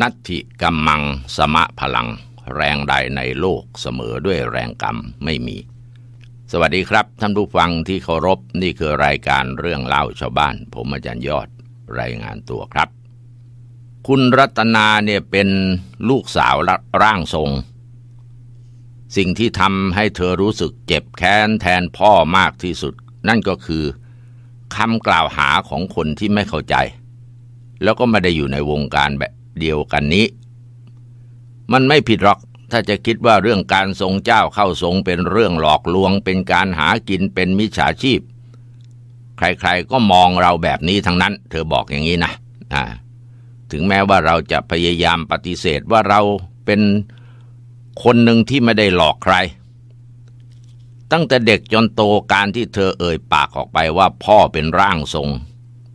นัตถิกัมมังสมะพลัง แรงใดในโลกเสมอด้วยแรงกรรมไม่มี สวัสดีครับท่านผู้ฟังที่เคารพนี่คือรายการเรื่องเล่าชาวบ้าน ผมอาจารย์ยอดรายงานตัวครับ คุณรัตนาเนี่ยเป็นลูกสาวร่างทรง สิ่งที่ทำให้เธอรู้สึกเจ็บแค้นแทนพ่อมากที่สุด นั่นก็คือคำกล่าวหาของคนที่ไม่เข้าใจ แล้วก็ไม่ได้อยู่ในวงการแบบเดียวกันนี้ มันไม่ผิดหรอก ถ้าจะคิดว่าเรื่องการทรงเจ้าเข้าทรง เป็นเรื่องหลอกลวง เป็นการหากินเป็นมิจฉาชีพ ใครๆ ก็มองเราแบบนี้ทั้งนั้น เธอบอกอย่างนี้นะถึงแม้ว่าเราจะพยายามปฏิเสธว่าเราเป็นคนหนึ่งที่ไม่ได้หลอกใคร ตั้งแต่เด็กจนโตการที่เธอเอ่ยปากออกไปว่าพ่อเป็นร่างทรง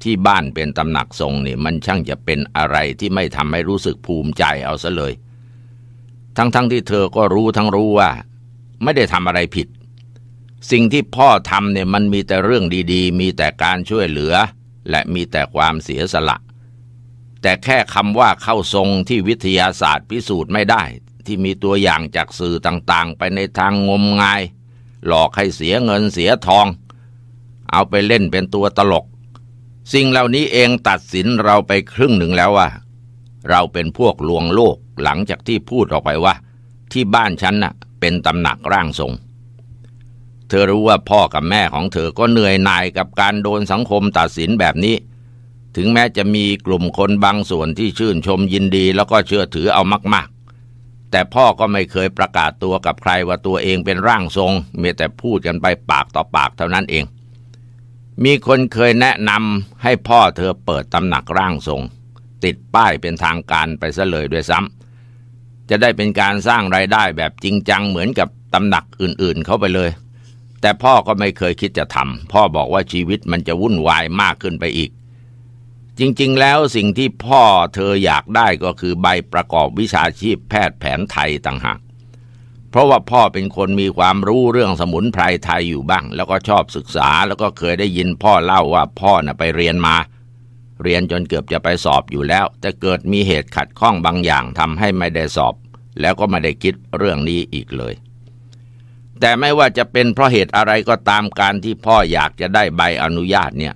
ที่บ้านเป็นตำหนักทรงนี่มันช่างจะเป็นอะไรที่ไม่ทำให้รู้สึกภูมิใจเอาซะเลย ทั้งๆทที่เธอก็รู้ทั้งรู้ว่าไม่ได้ทำอะไรผิด สิ่งที่พ่อทำเนี่ยมันมีแต่เรื่องดีๆ มีแต่การช่วยเหลือและมีแต่ความเสียสละ แต่แค่คำว่าเข้าทรงที่วิทยาศาสตร์พิสูจน์ไม่ได้ที่มีตัวอย่างจากสื่อต่างๆ ไปในทางงมงาย หลอกให้เสียเงินเสียทอง เอาไปเล่นเป็นตัวตลกสิ่งเหล่านี้เองตัดสินเราไปครึ่งหนึ่งแล้วว่า เราเป็นพวกลวงโลกหลังจากที่พูดออกไปว่าที่บ้านฉันน่ะเป็นตำหนักร่างทรง เธอรู้ว่าพ่อกับแม่ของเธอก็เหนื่อยหน่ายกับการโดนสังคมตัดสินแบบนี้ ถึงแม้จะมีกลุ่มคนบางส่วนที่ชื่นชมยินดีแล้วก็เชื่อถือเอามากๆ แต่พ่อก็ไม่เคยประกาศตัวกับใครว่าตัวเองเป็นร่างทรงมีแต่พูดกันไปปากต่อปากเท่านั้นเองมีคนเคยแนะนำให้พ่อเธอเปิดตำหนักร่างทรง ติดป้ายเป็นทางการไปซะเลยด้วยซ้ำจะได้เป็นการสร้างไรายได้แบบจริงจังเหมือนกับตำหนักอื่นๆเข้าไปเลย แต่พ่อก็ไม่เคยคิดจะทำพ่อบอกว่าชีวิตมันจะวุ่นวายมากขึ้นไปอีก จริงๆแล้วสิ่งที่พ่อเธออยากได้ก็คือใบประกอบวิชาชีพแพทย์แผนไทยต่างหากเพราะว่าพ่อเป็นคนมีความรู้เรื่องสมุนไพรไทยอยู่บ้าง แล้วก็ชอบศึกษาแล้วก็เคยได้ยินพ่อเล่าว่าพ่อนะ่ะไปเรียนมา เรียนจนเกือบจะไปสอบอยู่แล้ว แต่เกิดมีเหตุขัดข้องบางอย่างทำให้ไม่ได้สอบแล้วก็ไม่ได้คิดเรื่องนี้อีกเลย แต่ไม่ว่าจะเป็นเพราะเหตุอะไรก็ตามการที่พ่ออยากจะได้ใบอนุญาตเนี่ย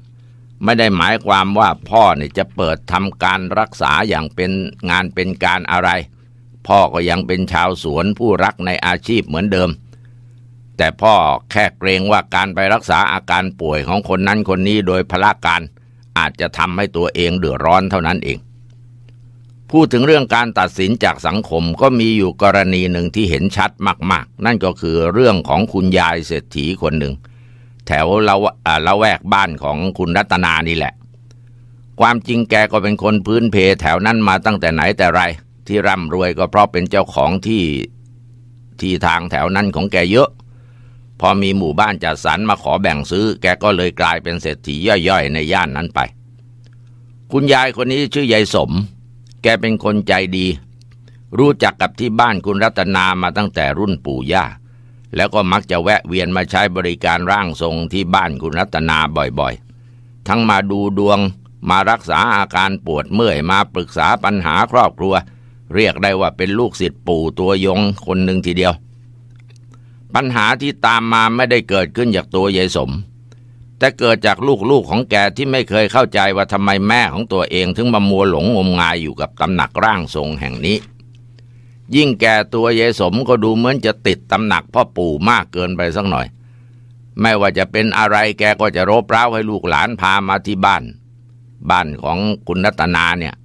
ไม่ได้หมายความว่าพ่อเนี่ยจะเปิดทำการรักษาอย่างเป็นงานเป็นการอะไรพ่อก็ยังเป็นชาวสวนผู้รักในอาชีพเหมือนเดิม แต่พ่อแค่เกรงว่าการไปรักษาอาการป่วยของคนนั้นคนนี้โดยพละการอาจจะทำให้ตัวเองเดือดร้อนเท่านั้นเอง พูดถึงเรื่องการตัดสินจากสังคมก็มีอยู่กรณีหนึ่งที่เห็นชัดมาก ๆ นั่นก็คือเรื่องของคุณยายเศรษฐีคนหนึ่งแถวละละแวกบ้านของคุณรัตนานี่แหละ ความจริงแกก็เป็นคนพื้นเพแถวนั้นมาตั้งแต่ไหนแต่ไรที่ร่ำรวยก็เพราะเป็นเจ้าของที่ที่ทางแถวนั้นของแกเยอะ พอมีหมู่บ้านจัดสรรมาขอแบ่งซื้อ แกก็เลยกลายเป็นเศรษฐีย่อยๆในย่านนั้นไป คุณยายคนนี้ชื่อยายสม แกเป็นคนใจดี รู้จักกับที่บ้านคุณรัตนามาตั้งแต่รุ่นปู่ย่าแล้วก็มักจะแวะเวียนมาใช้บริการร่างทรงที่บ้านคุณรัตนาบ่อยๆ ทั้งมาดูดวงมารักษาอาการปวดเมื่อยมาปรึกษาปัญหาครอบครัวเรียกได้ว่าเป็นลูกศิษย์ปู่ตัวยงคนหนึ่งทีเดียว ปัญหาที่ตามมาไม่ได้เกิดขึ้นจากตัวยายสม แต่เกิดจากลูกๆของแกที่ไม่เคยเข้าใจว่าทำไมแม่ของตัวเองถึงมามัวหลงงมงายอยู่กับตำหนักร่างทรงแห่งนี้ ยิ่งแกตัวยายสมก็ดูเหมือนจะติดตำหนักพ่อปู่มากเกินไปสักหน่อย ไม่ว่าจะเป็นอะไรแกก็จะรบเร้าให้ลูกหลานพามาที่บ้าน บ้านของคุณนัตนาเนี่ย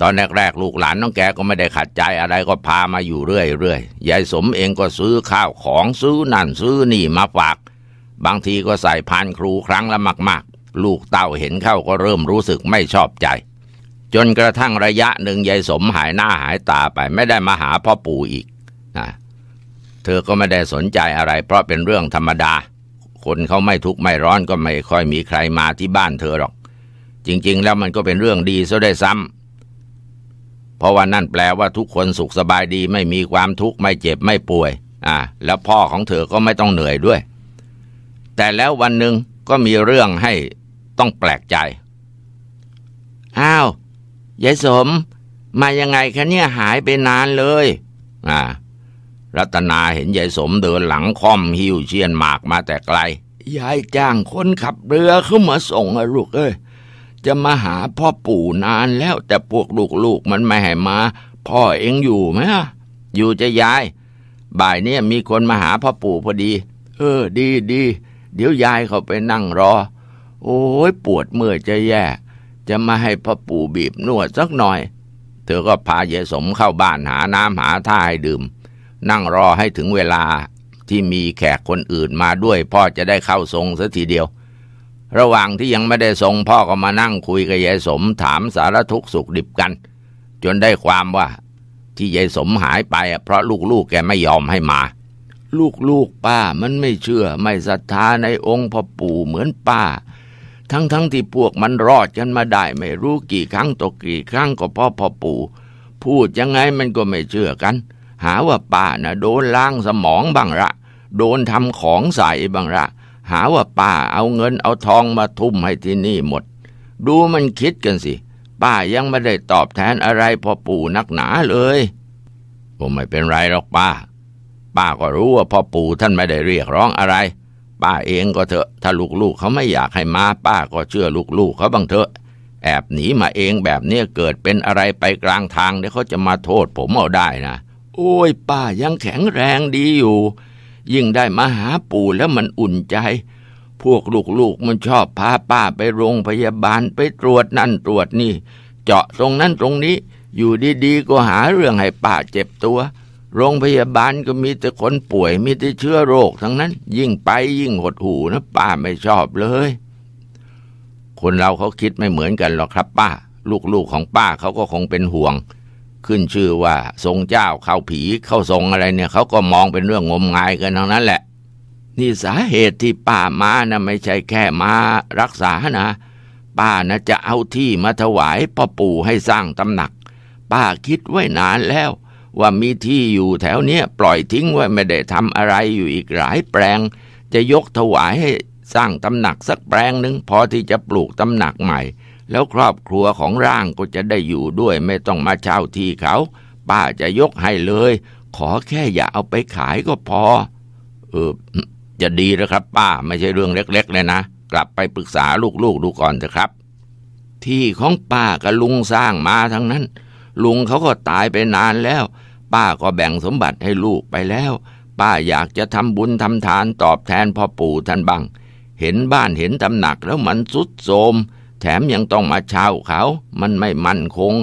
ตอนแรกๆลูกหลานน้องแกก็ไม่ได้ขัดใจอะไรก็พามาอยู่เรื่อยๆยายสมเองก็ซื้อข้าวของซื้อนั่นซื้อนี่มาฝากบางทีก็ใส่พานครูครั้งละมาก ๆ ลูกเต้าเห็นเข้าก็เริ่มรู้สึกไม่ชอบใจ จนกระทั่งระยะหนึ่งยายสมหายหน้าหายตาไป ไม่ได้มาหาพ่อปู่อีกนะเธอก็ไม่ได้สนใจอะไร เพราะเป็นเรื่องธรรมดา คนเขาไม่ทุกข์ไม่ร้อนก็ไม่ค่อยมีใครมาที่บ้านเธอหรอก จริงๆ แล้วมันก็เป็นเรื่องดีซะได้ซ้ำเพราะว่านั่นแปลว่าทุกคนสุขสบายดี ไม่มีความทุกข์ไม่เจ็บไม่ป่วยอ่าแล้วพ่อของเธอก็ไม่ต้องเหนื่อยด้วย แต่แล้ววันหนึ่งก็มีเรื่องให้ต้องแปลกใจ อ้าวยายสมมายังไงคะเนี่ยหายไปนานเลยอ่ารัตนาเห็นยายสมเดินหลังค่อมหิ้วเชียนหมากมาแต่ไกล ยายจ้างคนขับเรือเข้ามาส่งอะลูกเอ้ยจะมาหาพ่อปู่นานแล้วแต่พวกลูกๆมันไม่ให้มา พ่อเองอยู่ไหมอยู่จะยาย บ่ายเนี้ยมีคนมาหาพ่อปู่พอดี เออ ดีดีเดี๋ยวยายเขาไปนั่งรอ โอ้ยปวดเมื่อยจะแย่ จะมาให้พ่อปู่บีบนวดสักหน่อยเธอก็พาเยสมเข้าบ้านหาน้ำหาท่าให้ดื่ม นั่งรอให้ถึงเวลา ที่มีแขกคนอื่นมาด้วย พ่อจะได้เข้าทรงสักทีเดียวระหว่างที่ยังไม่ได้ทรงพ่อก็มานั่งคุยกับยายสมถามสารทุกสุขดิบกัน จนได้ความว่าที่ยายสมหายไปเพราะลูกๆแกไม่ยอมให้มา ลูกๆป้ามันไม่เชื่อ ไม่ศรัทธาในองค์พ่อปู่เหมือนป้า ทั้งๆทที่พวกมันรอดกันมาได้ไม่รู้กี่ครั้งตกกี่ครั้งก็พ่อพ่อปู่พูดยังไงมันก็ไม่เชื่อกัน หาว่าป้านะ่ะ โดนล้างสมองบ้างละโดนทำของใส่บ้างละหาว่าป้าเอาเงินเอาทองมาทุ่มให้ที่นี่หมด ดูมันคิดกันสิ ป้ายังไม่ได้ตอบแทนอะไรพ่อปู่นักหนาเลย ผมไม่เป็นไรหรอกป้า ป้าก็รู้ว่าพ่อปู่ท่านไม่ได้เรียกร้องอะไร ป้าเองก็เถอะ ถ้าลูกๆเขาไม่อยากให้มา ป้าก็เชื่อลูกๆเขาบ้างเถอะ แอบหนีมาเองแบบนี้เกิดเป็นอะไรไปกลางทางเดี๋ยวเขาจะมาโทษผมเอาได้นะ โอ้ย ป้ายังแข็งแรงดีอยู่ยิ่งได้มาหาปู่แล้วมันอุ่นใจ พวกลูกๆมันชอบพาป้าไปโรงพยาบาลไปตรวจนั่นตรวจนี่ เจาะตรงนั้นตรงนี้ อยู่ดีๆก็หาเรื่องให้ป้าเจ็บตัว โรงพยาบาลก็มีแต่คนป่วยมีแต่เชื้อโรค ทั้งนั้น ยิ่งไปยิ่งหดหูนะป้าไม่ชอบเลย คนเราเขาคิดไม่เหมือนกันหรอกครับ ป้า ลูกๆของป้าเขาก็คงเป็นห่วงขึ้นชื่อว่าทรงเจ้าเข้าผีเข้าทรงอะไรเนี่ยเขาก็มองเป็นเรื่องงมงายกันทั้งนั้นแหละนี่สาเหตุที่ป้ามานะไม่ใช่แค่มารักษานะป้านะจะเอาที่มาถวายพ่อปู่ให้สร้างตำหนัก ป้าคิดไว้นานแล้ว ว่ามีที่อยู่แถวเนี้ยปล่อยทิ้งไว้ไม่ได้ทำอะไรอยู่อีกหลายแปลง จะยกถวายให้สร้างตำหนักสักแปลงหนึ่งพอที่จะปลูกตำหนักใหม่แล้วครอบครัวของร่างก็จะได้อยู่ด้วยไม่ต้องมาเช่าที่เขาป้าจะยกให้เลยขอแค่อย่าเอาไปขายก็พอ เออจะดีนะครับป้าไม่ใช่เรื่องเล็กๆเลยนะกลับไปปรึกษาลูกๆดูก่อนเถอะครับ ที่ของป้ากับลุงสร้างมาทั้งนั้น ลุงเขาก็ตายไปนานแล้ว ป้าก็แบ่งสมบัติให้ลูกไปแล้ว ป้าอยากจะทำบุญทำทานตอบแทนพ่อปู่ท่านบังเห็นบ้านเห็นตำหนักแล้วมันสุดโทมแถมยังต้องมาเช่าเขา มันไม่มั่นคง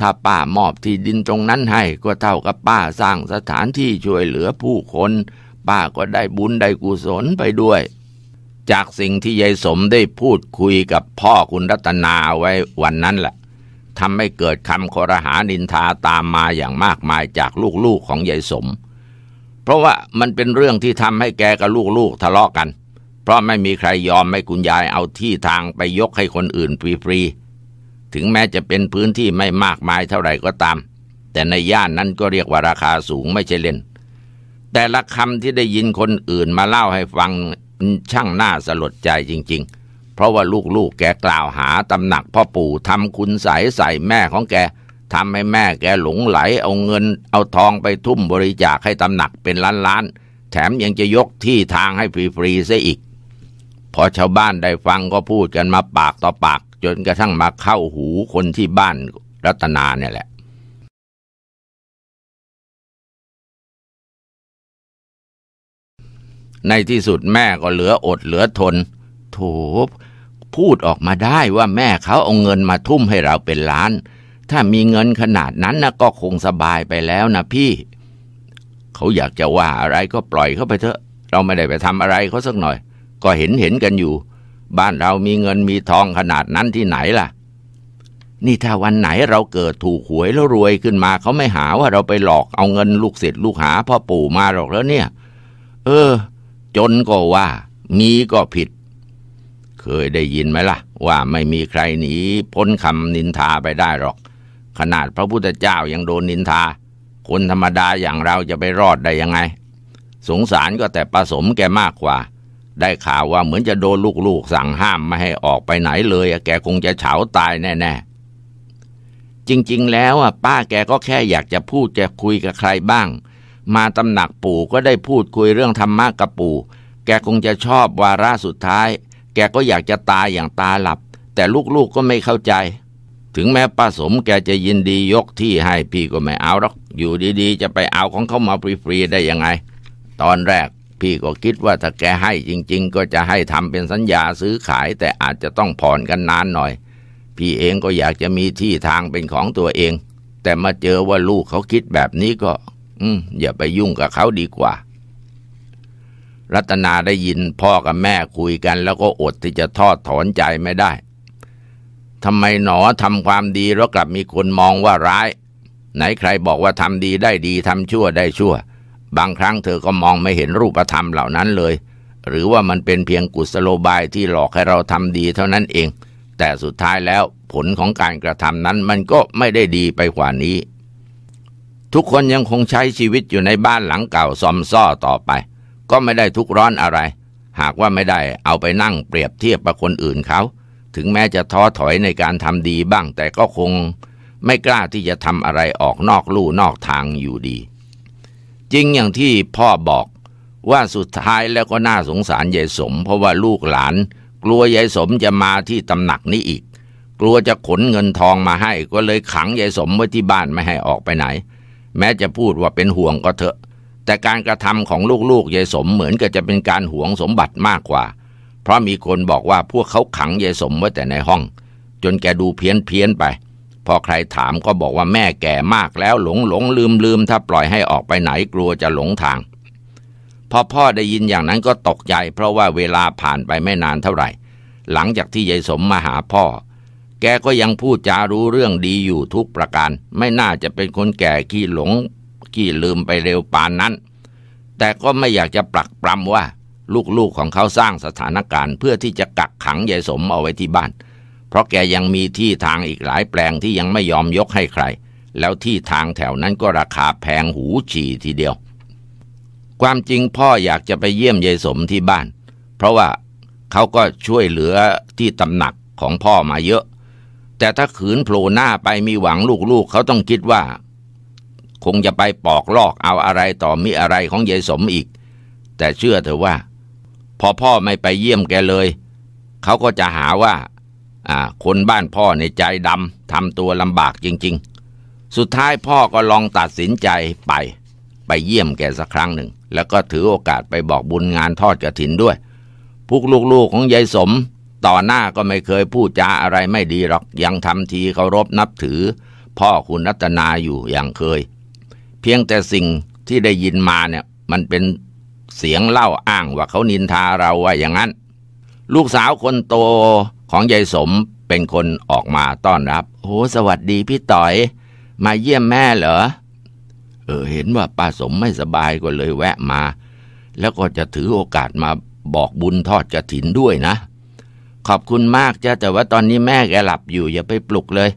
ถ้าป้ามอบที่ดินตรงนั้นให้ ก็เท่ากับป้าสร้างสถานที่ช่วยเหลือผู้คน ป้าก็ได้บุญได้กุศลไปด้วย จากสิ่งที่ยายสมได้พูดคุยกับพ่อคุณรัตนาไว้วันนั้นแหละ ทำให้เกิดคำคอรหานินทาตามมาอย่างมากมายจากลูกๆของยายสม เพราะว่ามันเป็นเรื่องที่ทำให้แกกับลูกๆทะเลาะกกันเพราะไม่มีใครยอมให้คุณยายเอาที่ทางไปยกให้คนอื่นฟรีๆ ถึงแม้จะเป็นพื้นที่ไม่มากมายเท่าไหร่ก็ตาม แต่ในย่านนั้นก็เรียกว่าราคาสูงไม่ใช่เล่น แต่ละคำที่ได้ยินคนอื่นมาเล่าให้ฟังช่างน่าสลดใจจริง ๆ เพราะว่าลูกๆ แกกล่าวหาตำหนักพ่อปู่ทำคุณใสใส่แม่ของแกทำให้แม่แกหลงไหลเอาเงินเอาทองไปทุ่มบริจาคให้ตำหนักเป็นล้านๆ แถมยังจะยกที่ทางให้ฟรีๆซะอีกพอชาวบ้านได้ฟังก็พูดกันมาปากต่อปาก จนกระทั่งมาเข้าหูคนที่บ้านรัตนาเนี่ยแหละ ในที่สุดแม่ก็เหลืออดเหลือทนโถพูดออกมาได้ว่าแม่เขาเอาเงินมาทุ่มให้เราเป็นล้าน ถ้ามีเงินขนาดนั้นนะก็คงสบายไปแล้วนะพี่ เขาอยากจะว่าอะไรก็ปล่อยเขาไปเถอะ เราไม่ได้ไปทำอะไรเขาสักหน่อยก็เห็นเห็นกันอยู่ บ้านเรามีเงินมีทองขนาดนั้นที่ไหนล่ะ นี่ถ้าวันไหนเราเกิดถูกหวยแล้วรวยขึ้นมาเขาไม่หาว่าเราไปหลอกเอาเงินลูกศิษย์ลูกหาพ่อปู่มาหรอกแล้วเนี่ย เออ จนก็ว่า มีก็ผิด เคยได้ยินไหมล่ะ ว่าไม่มีใครหนีพ้นคำนินทาไปได้หรอก ขนาดพระพุทธเจ้ายังโดนนินทา คนธรรมดาอย่างเราจะไปรอดได้ยังไง สงสารก็แต่ผสมแกมากกว่าได้ข่าวว่าเหมือนจะโดนลูกๆ สั่งห้ามไม่ให้ออกไปไหนเลยแกคงจะเฉาตายแน่ๆ จริงๆแล้วอ่ะป้าแกก็แค่อยากจะพูดจะคุยกับใครบ้าง มาตำหนักปู่ก็ได้พูดคุยเรื่องธรรมะกับปู่ แกคงจะชอบวาระสุดท้าย แกก็อยากจะตายอย่างตาหลับ แต่ลูกๆก็ไม่เข้าใจ ถึงแม้ป้าสมแกจะยินดียกที่ให้พี่ก็ไม่เอาหรอก อยู่ดีๆ จะไปเอาของเขามาฟรีๆได้ยังไง ตอนแรกพี่ก็คิดว่าถ้าแกให้จริงๆก็จะให้ทำเป็นสัญญาซื้อขายแต่อาจจะต้องผ่อนกันนานหน่อย พี่เองก็อยากจะมีที่ทางเป็นของตัวเอง แต่มาเจอว่าลูกเขาคิดแบบนี้ก็ อืมอย่าไปยุ่งกับเขาดีกว่า รัตนาได้ยินพ่อกับแม่คุยกัน แล้วก็อดที่จะทอดถอนใจไม่ได้ทำไมหนอทำความดีแล้วกลับมีคนมองว่าร้าย ไหนใครบอกว่าทำดีได้ดีทำชั่วได้ชั่วบางครั้งเธอก็มองไม่เห็นรูปธรรมเหล่านั้นเลย หรือว่ามันเป็นเพียงกุศโลบายที่หลอกให้เราทำดีเท่านั้นเอง แต่สุดท้ายแล้วผลของการกระทำนั้นมันก็ไม่ได้ดีไปกว่านี้ ทุกคนยังคงใช้ชีวิตอยู่ในบ้านหลังเก่าซอมซ่อต่อไป ก็ไม่ได้ทุกร้อนอะไร หากว่าไม่ได้เอาไปนั่งเปรียบเทียบกับคนอื่นเขาถึงแม้จะท้อถอยในการทำดีบ้างแต่ก็คง ไม่กล้าที่จะทำอะไรออกนอกลู่นอกทางอยู่ดีจริงอย่างที่พ่อบอกว่าสุดท้ายแล้วก็น่าสงสารยายสม เพราะว่าลูกหลาน กลัวยายสมจะมาที่ตำหนักนี้อีก กลัวจะขนเงินทองมาให้ก็เลยขังยายสมไว้ที่บ้านไม่ให้ออกไปไหน แม้จะพูดว่าเป็นห่วงก็เถอะ แต่การกระทำของลูกๆยายสมเหมือนกับจะเป็นการหวงสมบัติมากกว่า เพราะมีคนบอกว่าพวกเขาขังยายสมไว้แต่ในห้อง จนแกดูเพี้ยนเพี้ยนไปพอใครถามก็บอกว่าแม่แก่มากแล้วหลงหลงลืมลืมถ้าปล่อยให้ออกไปไหนกลัวจะหลงทาง พอพ่อได้ยินอย่างนั้นก็ตกใจ เพราะว่าเวลาผ่านไปไม่นานเท่าไหร่ หลังจากที่ยายสมมาหาพ่อ แกก็ยังพูดจารู้เรื่องดีอยู่ทุกประการไม่น่าจะเป็นคนแก่ขี้หลงขี้ลืมไปเร็วปานนั้น แต่ก็ไม่อยากจะปลักปรำว่า ลูกๆ ของเขาสร้างสถานการณ์เพื่อที่จะกักขังยายสมเอาไว้ที่บ้านเพราะแกยังมีที่ทางอีกหลายแปลงที่ยังไม่ยอมยกให้ใคร แล้วที่ทางแถวนั้นก็ราคาแพงหูฉี่ทีเดียว ความจริงพ่ออยากจะไปเยี่ยมยายสมที่บ้าน เพราะว่าเขาก็ช่วยเหลือที่ตำหนักของพ่อมาเยอะ แต่ถ้าขืนโผล่หน้าไปมีหวังลูกๆเขาต้องคิดว่า คงจะไปปอกลอกเอาอะไรต่อมีอะไรของยายสมอีก แต่เชื่อเถอะว่า พอพ่อไม่ไปเยี่ยมแกเลย เขาก็จะหาว่าคนบ้านพ่อในใจดำทำตัวลำบากจริงๆ สุดท้ายพ่อก็ลองตัดสินใจไป ไปเยี่ยมแกสักครั้งหนึ่ง แล้วก็ถือโอกาสไปบอกบุญงานทอดกระถินด้วยพวกลูกๆของยายสม ต่อหน้าก็ไม่เคยพูดจาอะไรไม่ดีหรอก ยังทำทีเคารพนับถือ พ่อคุณรัตนาอยู่อย่างเคย เพียงแต่สิ่งที่ได้ยินมาเนี่ย มันเป็นเสียงเล่าอ้างว่าเขานินทาเราว่าอย่างนั้น ลูกสาวคนโตของยายสมเป็นคนออกมาต้อนรับ โอ้สวัสดีพี่ต่อย มาเยี่ยมแม่เหรอ เออเห็นว่าป้าสมไม่สบายก็เลยแวะมา แล้วก็จะถือโอกาสมาบอกบุญทอดกระถินด้วยนะ ขอบคุณมากจ้ะแต่ว่าตอนนี้แม่แกหลับอยู่ อย่าไปปลุกเลย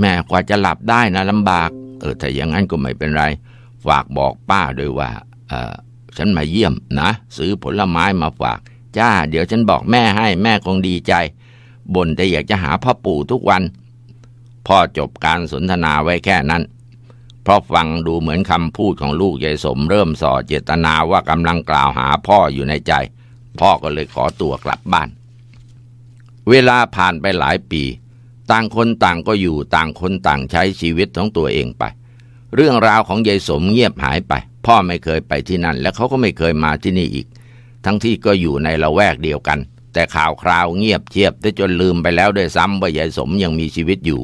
แม่กว่าจะหลับได้นะลำบาก เออถ้าอย่างนั้นก็ไม่เป็นไร ฝากบอกป้าด้วยว่าเออฉันมาเยี่ยมนะ ซื้อผลไม้มาฝาก จ้า เดี๋ยวฉันบอกแม่ให้ แม่คงดีใจบ่นแต่อยากจะหาพ่อปู่ทุกวัน พ่อจบการสนทนาไว้แค่นั้นเพราะฟังดูเหมือนคำพูดของลูกยายสมเริ่มส่อเจตนาว่ากำลังกล่าวหาพ่ออยู่ในใจ พ่อก็เลยขอตัวกลับบ้าน เวลาผ่านไปหลายปี ต่างคนต่างก็อยู่ต่างคนต่างใช้ชีวิตของตัวเองไป เรื่องราวของยายสมเงียบหายไป พ่อไม่เคยไปที่นั่น และเขาก็ไม่เคยมาที่นี่อีก ทั้งที่ก็อยู่ในละแวกเดียวกันแต่ข่าวคราวเงียบเชียบได้จนลืมไปแล้วด้วยซ้ำว่ายายสมยังมีชีวิตอยู่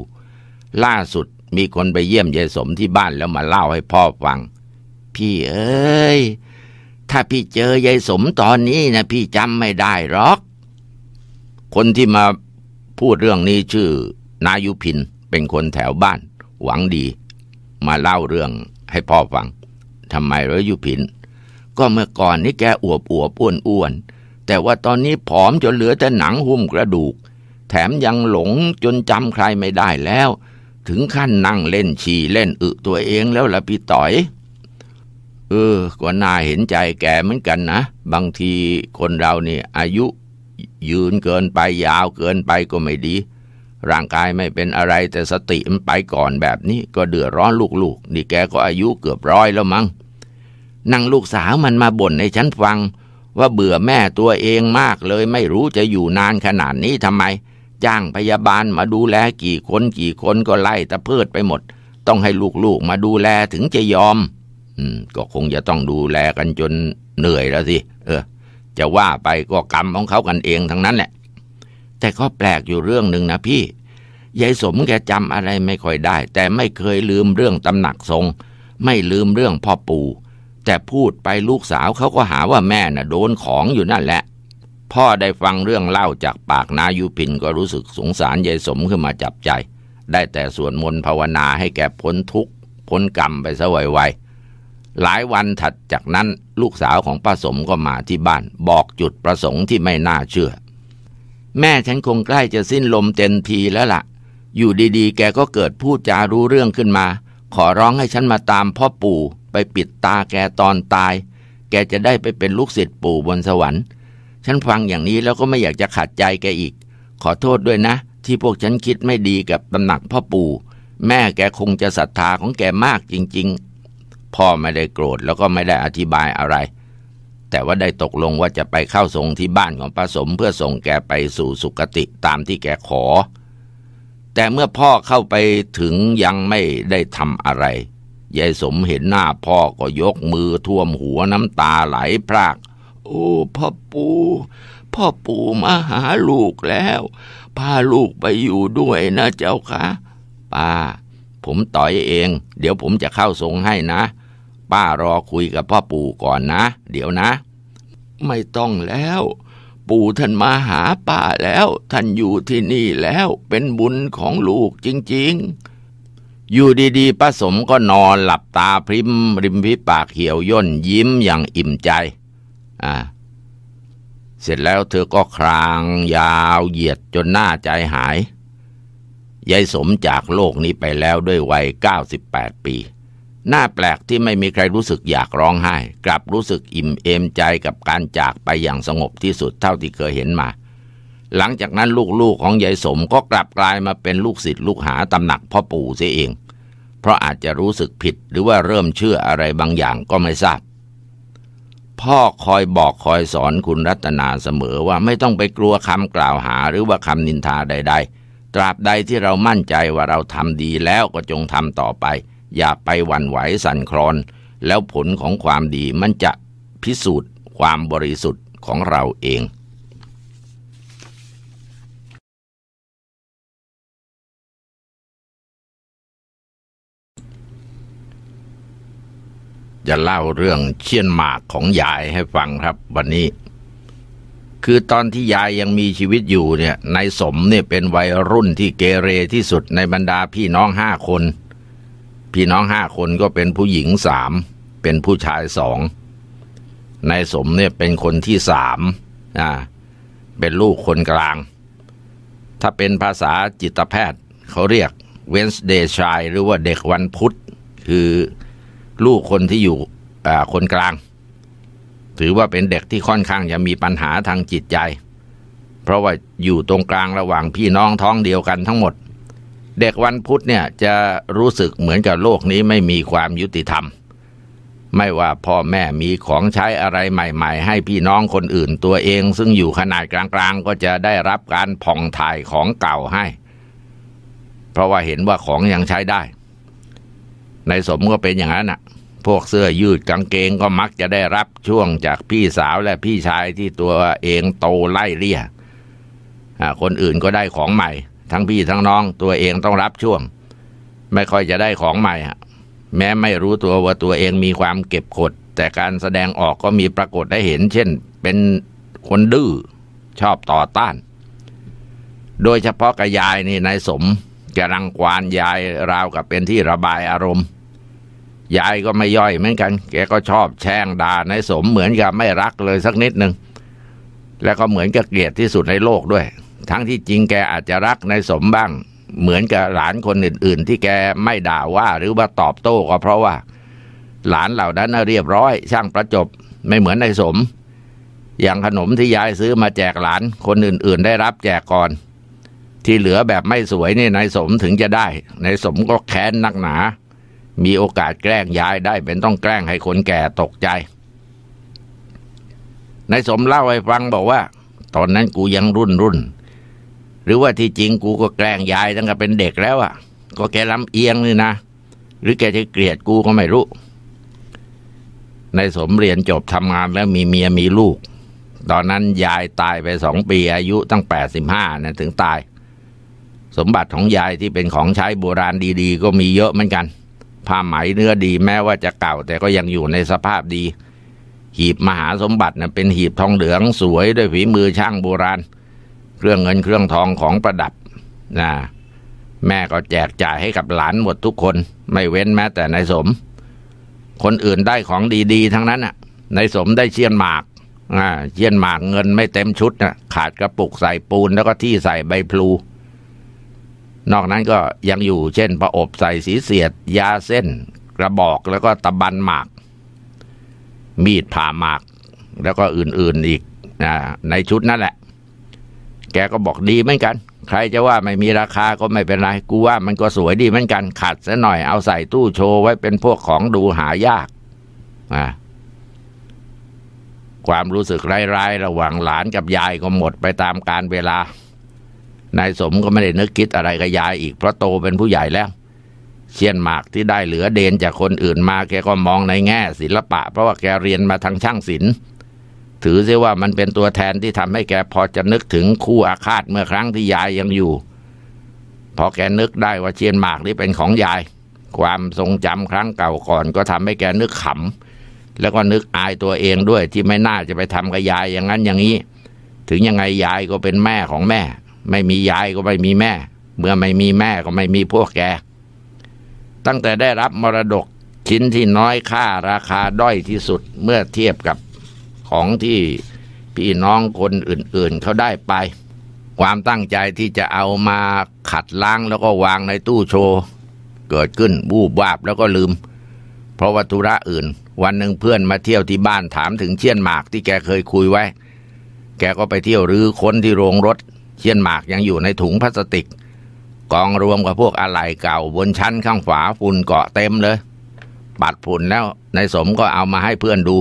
ล่าสุดมีคนไปเยี่ยมยายสมที่บ้านแล้วมาเล่าให้พ่อฟังพี่เอ้ยถ้าพี่เจอยายสมตอนนี้นะพี่จำไม่ได้หรอกคนที่มาพูดเรื่องนี้ชื่อ นายุพินเป็นคนแถวบ้าน หวังดี มาเล่าเรื่องให้พ่อฟังทำไมเหรอยุพิน ก็เมื่อก่อนนี่แกอวบอวบอ้วนอ้วนวนแต่ว่าตอนนี้ผอมจนเหลือแต่หนังหุ้มกระดูก แถมยังหลงจนจำใครไม่ได้แล้ว ถึงขั้นนั่งเล่นฉี่เล่นอึตัวเองแล้วละพี่ต่อยเออก็น่าเห็นใจแกเหมือนกันนะ บางทีคนเรานี่อายุยืนเกินไปยาวเกินไปก็ไม่ดี ร่างกายไม่เป็นอะไรแต่สติมันไปก่อนแบบนี้ ก็เดือดร้อนลูกๆนี่แกก็อายุเกือบร้อยแล้วมั้งนั่งลูกสาวมันมาบ่นให้ฉันฟังว่าเบื่อแม่ตัวเองมากเลยไม่รู้จะอยู่นานขนาดนี้ทำไม จ้างพยาบาลมาดูแลกี่คนกี่คนก็ไล่ตะเพิดไปหมด ต้องให้ลูกๆมาดูแลถึงจะยอม อืม ก็คงจะต้องดูแลกันจน เหนื่อยแล้วสิ เออ จะว่าไปก็กรรมของเขากันเองทั้งนั้นแหละแต่ก็แปลกอยู่เรื่องหนึ่งนะพี่ยายสมแกจำอะไรไม่ค่อยได้ แต่ไม่เคยลืมเรื่องตำหนักทรง ไม่ลืมเรื่องพ่อปู่แต่พูดไปลูกสาวเขาก็หาว่าแม่น่ะโดนของอยู่นั่นแหละ พ่อได้ฟังเรื่องเล่าจากปากนายุพินก็รู้สึกสงสารยายสมขึ้นมาจับใจ ได้แต่สวดมนต์ภาวนาให้แกพ้นทุกข์พ้นกรรมไปซะไวๆหลายวันถัดจากนั้นลูกสาวของป้าสมก็มาที่บ้านบอกจุดประสงค์ที่ไม่น่าเชื่อ แม่ฉันคงใกล้จะสิ้นลมเต็มทีแล้วละ่ะ อยู่ดี ๆ แกก็เกิดพูดจารู้เรื่องขึ้นมา ขอร้องให้ฉันมาตามพ่อปู่ไปปิดตาแกตอนตาย แกจะได้ไปเป็นลูกศิษย์ปู่บนสวรรค์ฉันฟังอย่างนี้แล้วก็ไม่อยากจะขัดใจแกอีก ขอโทษด้วยนะ ที่พวกฉันคิดไม่ดีกับตำหนักพ่อปู่แม่แกคงจะศรัทธาของแกมากจริง ๆ พ่อไม่ได้โกรธแล้วก็ไม่ได้อธิบายอะไร แต่ว่าได้ตกลงว่าจะไปเข้าทรงที่บ้านของประสมเพื่อส่งแกไปสู่สุคติตามที่แกขอ แต่เมื่อพ่อเข้าไปถึงยังไม่ได้ทำอะไรยายสมเห็นหน้าพ่อก็ยกมือท่วมหัวน้ำตาไหลพราก โอ้พ่อปู่ พ่อปู่มาหาลูกแล้วพาลูกไปอยู่ด้วยนะเจ้าคะป้าผมต่อยเอง เดี๋ยวผมจะเข้าทรงให้นะ ป้ารอคุยกับพ่อปู่ก่อนนะ เดี๋ยวนะ ไม่ต้องแล้ว ปู่ท่านมาหาป้าแล้ว ท่านอยู่ที่นี่แล้วเป็นบุญของลูกจริงๆอยู่ดี ๆป้าสมก็นอนหลับตาพริมริมพิปากเหี่ยว ย่นยิ้มอย่างอิ่มใจอ่าเสร็จแล้วเธอก็ครางยาวเหยียดจนหน้าใจหายยายสมจากโลกนี้ไปแล้วด้วยวัย 98 ปี หน้าแปลกที่ไม่มีใครรู้สึกอยากร้องไห้ กลับรู้สึกอิ่มเอมใจกับการจากไปอย่างสงบที่สุดเท่าที่เคยเห็นมาหลังจากนั้นลูก ๆ ของยายสมก็กลับกลายมาเป็นลูกศิษย์ลูกหาตำหนัก พ่อปู่เสียเอง เพราะอาจจะรู้สึกผิดหรือว่าเริ่มเชื่ออะไรบางอย่างก็ไม่ทราบ พ่อคอยบอกคอยสอนคุณรัตนาเสมอว่าไม่ต้องไปกลัวคำกล่าวหาหรือว่าคำนินทาใด ๆตราบใดที่เรามั่นใจว่าเราทำดีแล้วก็จงทำต่อไปอย่าไปหวั่นไหวสั่นคลอน แล้วผลของความดีมันจะพิสูจน์ความบริสุทธิ์ของเราเองจะเล่าเรื่องเชี่ยนหมากของยายให้ฟังครับวันนี้ คือตอนที่ยายยังมีชีวิตอยู่เนี่ยนายสมเนี่ยเป็นวัยรุ่นที่เกเรที่สุดในบรรดาพี่น้องห้าคน พี่น้องห้าคนก็เป็นผู้หญิงสาม เป็นผู้ชายสองนายสมเนี่ยเป็นคนที่สามอ่าเป็นลูกคนกลาง ถ้าเป็นภาษาจิตแพทย์ เขาเรียกเวนส์เดย์ชายหรือว่าเด็กวันพุธ คือลูกคนที่อยู่คนกลาง ถือว่าเป็นเด็กที่ค่อนข้างจะมีปัญหาทางจิตใจ เพราะว่าอยู่ตรงกลางระหว่างพี่น้องท้องเดียวกันทั้งหมด เด็กวันพุธเนี่ยจะรู้สึกเหมือนกับโลกนี้ไม่มีความยุติธรรม ไม่ว่าพ่อแม่มีของใช้อะไรใหม่ ๆ ให้พี่น้องคนอื่นตัวเอง ซึ่งอยู่ขนาดกลางๆก็จะได้รับการผ่องถ่ายของเก่าให้ เพราะว่าเห็นว่าของยังใช้ได้ ในสมก็เป็นอย่างนั้นน่ะพวกเสื้อยืดกางเกงก็มักจะได้รับช่วงจากพี่สาวและพี่ชายที่ตัวเองโตไล่เลี่ยคนอื่นก็ได้ของใหม่ ทั้งพี่ทั้งน้องตัวเองต้องรับช่วง ไม่ค่อยจะได้ของใหม่ แม้ไม่รู้ตัวว่าตัวเองมีความเก็บกดแต่การแสดงออกก็มีปรากฏได้เห็น เช่นเป็นคนดื้อชอบต่อต้าน โดยเฉพาะกับยายนี่นายสมจะรังควานยายราวกับเป็นที่ระบายอารมณ์ยายก็ไม่ย่อยเหมือนกัน แกก็ชอบแช่งด่าในสม เหมือนกับไม่รักเลยสักนิดหนึ่ง แล้วก็เหมือนกับเกลียดที่สุดในโลกด้วย ทั้งที่จริงแกอาจจะรักในสมบ้าง เหมือนกับหลานคนอื่นๆที่แกไม่ด่าว่าหรือว่าตอบโต้ก็เพราะว่า หลานเหล่านั้นเรียบร้อย ช่างประจบไม่เหมือนในสม อย่างขนมที่ยายซื้อมาแจกหลาน คนอื่น ๆ ได้รับแจกก่อน ที่เหลือแบบไม่สวยนี่นายสมถึงจะได้นายสมก็แค้นนักหนามีโอกาสแกล้งย้ายได้ เป็นต้องแกล้งให้คนแก่ตกใจ ในสมเล่าให้ฟังบอกว่า ตอนนั้นกูยังรุ่นรุ่นหรือว่าที่จริงกูก็แกล้งยายตั้งแต่เป็นเด็กแล้วอะ่ะ ก็แกลำเอียงนี่นะ หรือแกจะเกลียดกูก็ไม่รู้ ในสมเรียนจบทำงานแล้วมีเมียมีลูก ตอนนั้นยายตายไปสองปีอายุ ตั้งแปดสิบห้านะถึงตาย สมบัติของยายที่เป็นของใช้โบราณดี ๆ ก็มีเยอะเหมือนกันผ้าไหมเนื้อดีแม้ว่าจะเก่าแต่ก็ยังอยู่ในสภาพดี หีบมหาสมบัตินะเป็นหีบทองเหลืองสวยด้วยฝีมือช่างโบราณ เครื่องเงินเครื่องทองของประดับนะแม่ก็แจกจ่ายให้กับหลานหมดทุกคนไม่เว้นแม้แต่นายสม คนอื่นได้ของดีๆ ทั้งนั้นน่ะนายสมได้เชียนหมากอ่าเชียนหมากเงินไม่เต็มชุดน่ะขาดกระปุกใส่ปูนแล้วก็ที่ใส่ใบพลูนอกนั้นก็ยังอยู่เช่น ประอบใส่สีเสียดยาเส้น กระบอกแล้วก็ตะบัน หมาก มีดผ่าหมาก แล้วก็อื่น ๆอีกนะในชุดนั่นแหละ แกก็บอกดีเหมือนกัน ใครจะว่าไม่มีราคาก็ไม่เป็นไรกูว่ามันก็สวยดีเหมือนกันขัดซะหน่อยเอาใส่ตู้โชว์ไว้เป็นพวกของดูหายากนะความรู้สึกร้าย ๆ ระหว่างหลานกับยายก็หมดไปตามการเวลานายสมก็ไม่ได้นึกคิดอะไรกับยายอีกเพราะโตเป็นผู้ใหญ่แล้ว เชียนหมากที่ได้เหลือเดนจากคนอื่นมาแกก็มองในแง่ศิลปะเพราะว่าแกเรียนมาทางช่างศิลป์ถือเสียว่ามันเป็นตัวแทนที่ทำให้แกพอจะนึกถึงคู่อาฆาตเมื่อครั้งที่ยายยังอยู่ พอแกนึกได้ว่าเชียนหมากนี่เป็นของยาย ความทรงจำครั้งเก่าก่อนก็ทำให้แกนึกขำแล้วก็นึกอายตัวเองด้วยที่ไม่น่าจะไปทำกับยายอย่างนั้นอย่างนี้ ถึงยังไงยายก็เป็นแม่ของแม่ไม่มียายก็ไม่มีแม่ เมื่อไม่มีแม่ก็ไม่มีพวกแก ตั้งแต่ได้รับมรดกชิ้นที่น้อยค่าราคาด้อยที่สุดเมื่อเทียบกับของที่พี่น้องคนอื่นๆ เขาได้ไป ความตั้งใจที่จะเอามาขัดล้างแล้วก็วางในตู้โชว์เกิดขึ้นบูบวาบแล้วก็ลืม เพราะวัตุระอื่น วันหนึ่งเพื่อนมาเที่ยวที่บ้านถามถึงเชี่ยนหมากที่แกเคยคุยไว้ แกก็ไปเที่ยวรื้อค้นที่โรงรถเชียนหมากยังอยู่ในถุงพลาสติก กองรวมกับพวกอะไหล่เก่าบนชั้น ข้างฝาฝุ่นเกาะเต็มเลย ปัดฝุ่นแล้วนายสมก็เอามาให้เพื่อนดู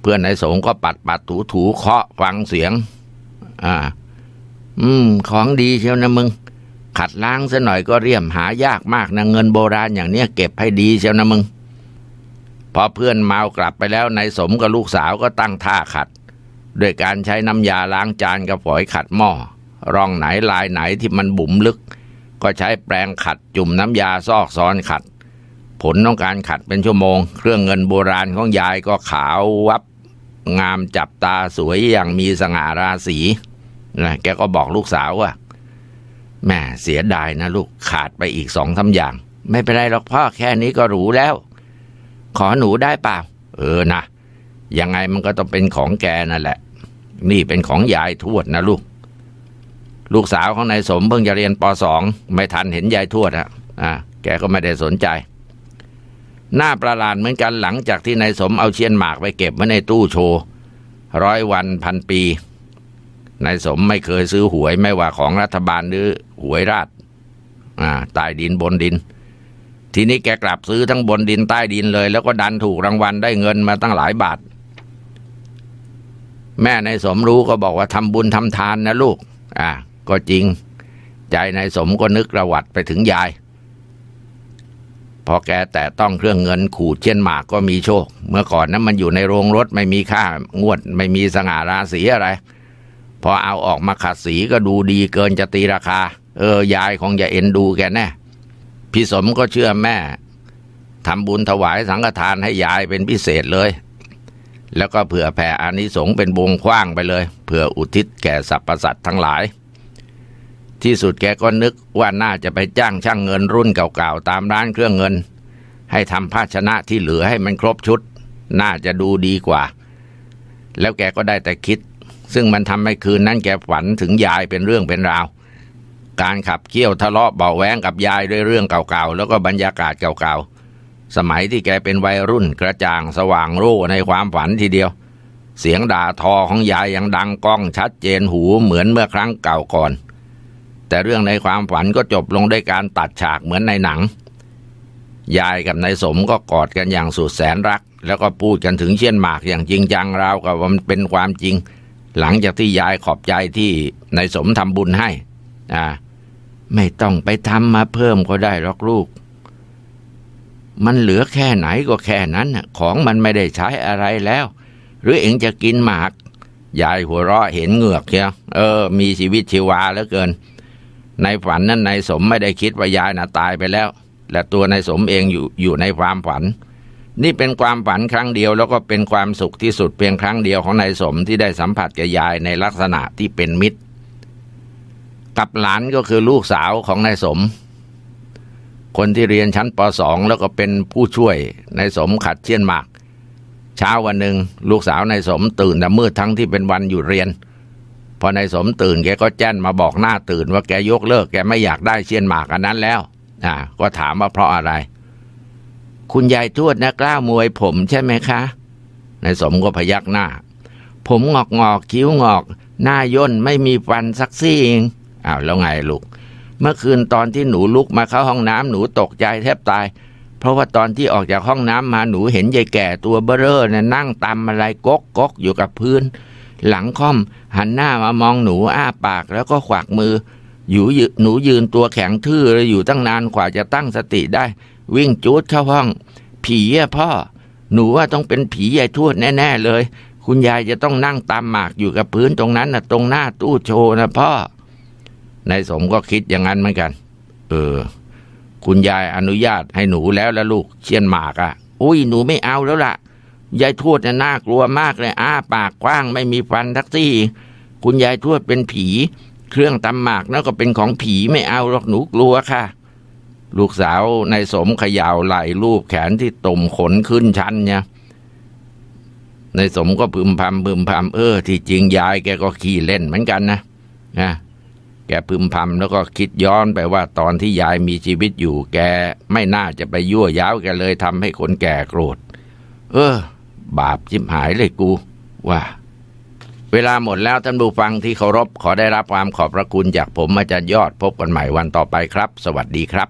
เพื่อนนายสมก็ปัดปัดถูถูเคาะฟังเสียง อ่า อืม ของดีเชียวนะมึง ขัดล้างซะหน่อยก็เรียมหายากมากนะ เงินโบราณอย่างเนี้ยเก็บให้ดีเชียวนะมึง พอเพื่อนเมากลับไปแล้วนายสมกับลูกสาวก็ตั้งท่าขัดด้วยการใช้น้ำยาล้างจานกับฝอยขัดหม้อร่องไหน ลายไหนที่มันบุ๋มลึก ก็ใช้แปรงขัดจุ่มน้ำยาซอกซ้อนขัด ผลต้องการขัดเป็นชั่วโมง เครื่องเงินโบราณของยายก็ขาววับ งามจับตาสวยอย่างมีสง่าราศีนะ แกก็บอกลูกสาวว่าแม่เสียดายนะลูกขาดไปอีกสองทาอย่าง ไม่เป็นไรหรอกพ่อแค่นี้ก็หรูแล้ว ขอหนูได้เปล่า เออนะยังไงมันก็ต้องเป็นของแกนั่นแหละ นี่เป็นของยายทวดนะลูกลูกสาวของนายสมเพิ่งจะเรียนป .2 ไม่ทันเห็นยายทวดฮะอ่าแกก็ไม่ได้สนใจ หน้าประหลาดเหมือนกันหลังจากที่นายสมเอาเชียนหมากไปเก็บไว้ในตู้โชว์ ร้อยวันพันปีนายสมไม่เคยซื้อหวยไม่ว่าของรัฐบาลหรือหวยราชอ่าใต้ดินบนดิน ทีนี้แกกลับซื้อทั้งบนดินใต้ดินเลยแล้วก็ดันถูกรางวัลได้เงินมาตั้งหลายบาท แม่นายสมรู้ก็บอกว่าทำบุญทำทานนะ ลูกอ่าก็จริงใจในสมก็นึกระวัดไปถึงยาย พอแกแต่ต้องเครื่องเงินขู่เช่นหมากก็มีโชค เมื่อก่อนนั้นมันอยู่ในโรงรถไม่มีค่างวดไม่มีสง่าราศีอะไร พอเอาออกมาขัดสีก็ดูดีเกินจะตีราคา เออยายคงจะเอ็นดูแกแน่พี่สมก็เชื่อแม่ทำบุญถวายสังฆทานให้ยายเป็นพิเศษเลย แล้วก็เผื่อแผ่อานิสงส์เป็นวงกว้างไปเลยเผื่ออุทิศแก่สรรพสัตว์ทั้งหลายที่สุดแกก็นึกว่าน่าจะไปจ้างช่างเงินรุ่นเก่าๆ ตามร้านเครื่องเงินให้ทำภาชนะที่เหลือให้มันครบชุด น่าจะดูดีกว่า แล้วแกก็ได้แต่คิด ซึ่งมันทำให้คืนนั้นแกฝันถึงยายเป็นเรื่องเป็นราว การขับเคี่ยวทะเลาะเบาแหวงกับยายด้วยเรื่องเก่าๆ แล้วก็บรรยากาศเก่าๆสมัยที่แกเป็นวัยรุ่นกระจ่าง สว่างรู้ในความฝันทีเดียว เสียงด่าทอของยายยังดังก้องชัดเจนหูเหมือนเมื่อครั้งเก่าก่อนแต่เรื่องในความฝันก็จบลงด้วยการตัดฉากเหมือนในหนัง ยายกับนายสมก็กอดกันอย่างสุดแสนรัก แล้วก็พูดกันถึงเชียนหมากอย่างจริงจังราวกับว่ามันเป็นความจริง หลังจากที่ยายขอบใจที่นายสมทำบุญให้อ่าไม่ต้องไปทำมาเพิ่มก็ได้หรอกลูก มันเหลือแค่ไหนก็แค่นั้นของมันไม่ได้ใช้อะไรแล้ว หรือเองจะกินหมาก ยายหัวเราะเห็นเหงือกเชียวเออ มีชีวิตชีวาเหลือเกินในฝันนั้นนายสมไม่ได้คิดว่ายายน่ะตายไปแล้ว และตัวนายสมเองอยู่อยู่ในความฝัน นี่เป็นความฝันครั้งเดียว แล้วก็เป็นความสุขที่สุดเพียงครั้งเดียวของนายสมที่ได้สัมผัสกับยายในลักษณะที่เป็นมิตรกับหลานก็คือลูกสาวของนายสม คนที่เรียนชั้นป .2 แล้วก็เป็นผู้ช่วยนายสมขัดเชี่ยนหมาก เช้าวันหนึ่งลูกสาวนายสมตื่นแต่มืดทั้งที่เป็นวันหยุดเรียนเพอนายสมตื่นแกก็แจ้นมาบอกหน้าตื่นว่าแก ยกเลิกแกไม่อยากได้เชียนหมากอันนั้นแล้ว อ่าก็ถามว่าเพราะอะไร คุณยายทวดนะกล้ามวยผมใช่ไหมคะนายสมก็พยักหน้า ผมงอกงอกคิ้วงอกหน้าย่นไม่มีฟันสักซี่เองอ้าวแล้วไงลูกเมื่อคืนตอนที่หนูลุกมาเข้าห้องน้ำหนูตกใจแทบตาย เพราะว่าตอนที่ออกจากห้องน้ำมาหนูเห็นยายแก่ตัวเบ้อเร่อนนั่งตำอะไรก๊กก๊กอยู่กับพื้นหลังค่อมหันหน้ามามองหนูอ้าปากแล้วก็ขวักมืออยู่หนูยืนตัวแข็งทื่อเลยอยู่ตั้งนานกว่าจะตั้งสติได้ วิ่งจูดเข้าห้อง ผีอะพ่อ หนูว่าต้องเป็นผีใหญ่ทวดแน่ๆเลย คุณยายจะต้องนั่งตามหมากอยู่กับพื้นตรงนั้นนะตรงหน้าตู้โชว์นะพ่อนายสมก็คิดอย่างนั้นเหมือนกัน เออ คุณยายอนุญาตให้หนูแล้วละลูกเชียนหมากอะ่ะอุ้ยหนูไม่เอาแล้วละ่ะยายทวดเนี่ยน่ากลัวมากเลย อ้าปากกว้างไม่มีฟันทักซี่คุณยายทวดเป็นผี เครื่องตำหมากนั่นก็เป็นของผี ไม่เอาหรอกหนูกลัวค่ะ ลูกสาวในสมขย่าวไหลรูปแขนที่ตุ่มขนขึ้นชั้นเนี่ย ในสมก็พึมพำพึมพำเออที่จริงยายแกก็ขี้เล่นเหมือนกันนะนะแกพึมพำแล้วก็คิดย้อนไปว่า ตอนที่ยายมีชีวิตอยู่ แกไม่น่าจะไปยั่วย้าวแกเลยทำให้คนแก่โกรธ เออบาปจิบหายเลยกู ว่า เวลาหมดแล้วท่านผู้ฟังที่เคารพขอได้รับความขอบพระคุณจากผมอาจารย์ยอดพบกันใหม่วันต่อไปครับ สวัสดีครับ